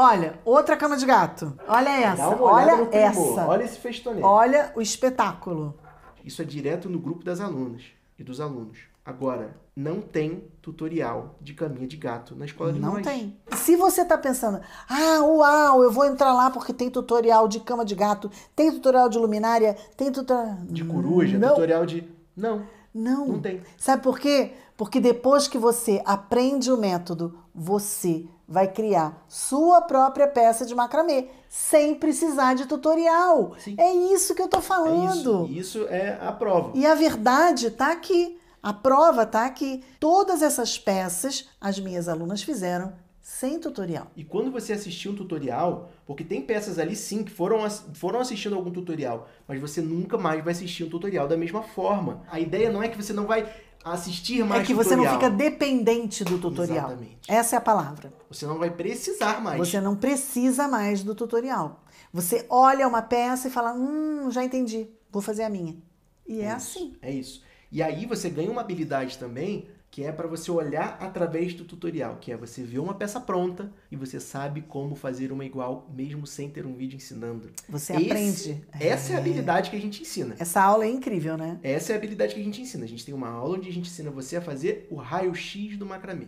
Olha, outra cama de gato. Olha essa. Olha essa. Olha esse festonete. Olha o espetáculo. Isso é direto no grupo das alunas e dos alunos. Agora, não tem tutorial de caminha de gato na escola de Não nós. tem. Se você está pensando, ah, uau, eu vou entrar lá porque tem tutorial de cama de gato, tem tutorial de luminária, tem tutorial. De coruja, não. tutorial de. Não. Não. Não tem. Sabe por quê? Porque depois que você aprende o método, você vai criar sua própria peça de macramê, sem precisar de tutorial. Sim. É isso que eu tô falando. É isso. isso é a prova. E a verdade tá aqui. A prova tá que todas essas peças as minhas alunas fizeram sem tutorial. E quando você assistiu um tutorial, porque tem peças ali sim que foram, foram assistindo algum tutorial, mas você nunca mais vai assistir um tutorial da mesma forma. A ideia não é que você não vai assistir mais É que tutorial. você não fica dependente do tutorial. Exatamente. Essa é a palavra. Você não vai precisar mais. Você não precisa mais do tutorial. Você olha uma peça e fala: "Hum, já entendi. Vou fazer a minha". E é, é assim. É isso. E aí você ganha uma habilidade também que é para você olhar através do tutorial, que é você vê uma peça pronta e você sabe como fazer uma igual mesmo sem ter um vídeo ensinando. Você Esse, aprende. Essa é. é a habilidade que a gente ensina. Essa aula é incrível, né? Essa é a habilidade que a gente ensina. A gente tem uma aula onde a gente ensina você a fazer o raio-x do macramê.